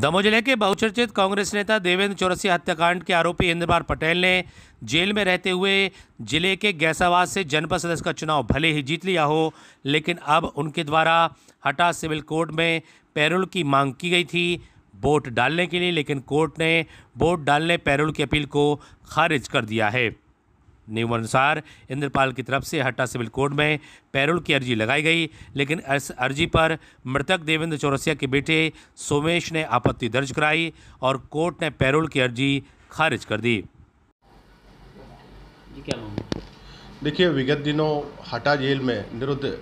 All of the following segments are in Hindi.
दमोह जिले के बहुचर्चित कांग्रेस नेता देवेंद्र चौरसिया हत्याकांड के आरोपी इंद्रबार पटेल ने जेल में रहते हुए जिले के गैसावास से जनपद सदस्य का चुनाव भले ही जीत लिया हो लेकिन अब उनके द्वारा हटा सिविल कोर्ट में पैरोल की मांग की गई थी वोट डालने के लिए लेकिन कोर्ट ने वोट डालने पैरोल की अपील को खारिज कर दिया है नियमानुसार इंद्रपाल की तरफ से हट्टा सिविल कोर्ट में पैरोल की अर्जी लगाई गई लेकिन इस अर्जी पर मृतक देवेंद्र चौरसिया के बेटे सोमेश ने आपत्ति दर्ज कराई और कोर्ट ने पैरोल की अर्जी खारिज कर दी देखिए विगत दिनों हटा जेल में निरुद्ध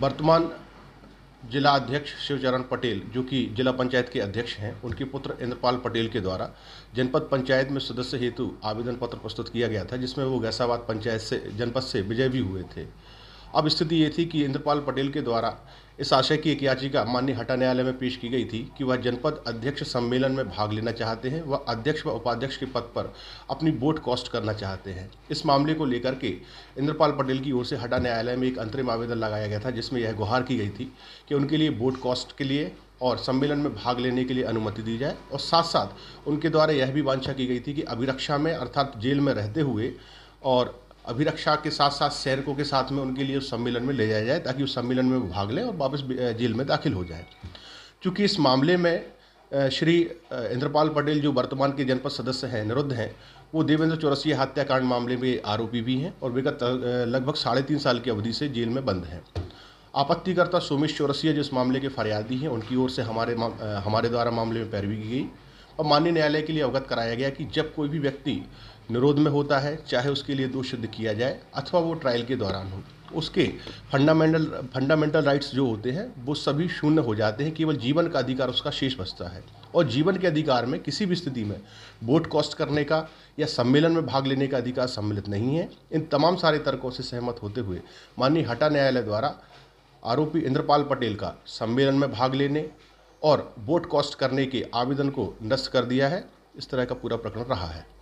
वर्तमान जिला अध्यक्ष शिवचरण पटेल जो कि जिला पंचायत के अध्यक्ष हैं उनके पुत्र इंद्रपाल पटेल के द्वारा जनपद पंचायत में सदस्य हेतु आवेदन पत्र प्रस्तुत किया गया था जिसमें वो गैसाबाद पंचायत से जनपद से विजय भी हुए थे अब स्थिति ये थी कि इंद्रपाल पटेल के द्वारा इस आशय की एक याचिका मान्य हटा न्यायालय में पेश की गई थी कि वह जनपद अध्यक्ष सम्मेलन में भाग लेना चाहते हैं वह अध्यक्ष व उपाध्यक्ष के पद पर अपनी वोट कॉस्ट करना चाहते हैं इस मामले को लेकर के इंद्रपाल पटेल की ओर से हटा न्यायालय में एक अंतरिम आवेदन लगाया गया था जिसमें यह गुहार की गई थी कि उनके लिए वोट कॉस्ट के लिए और सम्मेलन में भाग लेने के लिए अनुमति दी जाए और साथ साथ उनके द्वारा यह भी वांछा की गई थी कि अभिरक्षा में अर्थात जेल में रहते हुए और अभिरक्षा के साथ साथ सैनिकों के साथ में उनके लिए उस सम्मेलन में ले जाया जाए ताकि उस सम्मेलन में वो भाग लें और वापस जेल में दाखिल हो जाए चूँकि इस मामले में श्री इंद्रपाल पटेल जो वर्तमान के जनपद सदस्य हैं निरुद्ध हैं वो देवेंद्र चौरसिया हत्याकांड मामले में आरोपी भी हैं और विगत लगभग साढ़े तीन साल की अवधि से जेल में बंद हैं आपत्तिकर्ता सोमेश चौरसिया जो इस मामले के फरियादी हैं उनकी ओर से हमारे हमारे द्वारा मामले में पैरवी की गई और माननीय न्यायालय के लिए अवगत कराया गया कि जब कोई भी व्यक्ति निरोध में होता है चाहे उसके लिए दोष सिद्ध किया जाए अथवा वो ट्रायल के दौरान हो उसके फंडामेंटल फंडामेंटल राइट्स जो होते हैं वो सभी शून्य हो जाते हैं केवल जीवन का अधिकार उसका शेष बचता है और जीवन के अधिकार में किसी भी स्थिति में वोट कॉस्ट करने का या सम्मेलन में भाग लेने का अधिकार सम्मिलित नहीं है इन तमाम सारे तर्कों से सहमत होते हुए माननीय हटा न्यायालय द्वारा आरोपी इंद्रपाल पटेल का सम्मेलन में भाग लेने और बोट कॉस्ट करने के आवेदन को नष्ट कर दिया है इस तरह का पूरा प्रकरण रहा है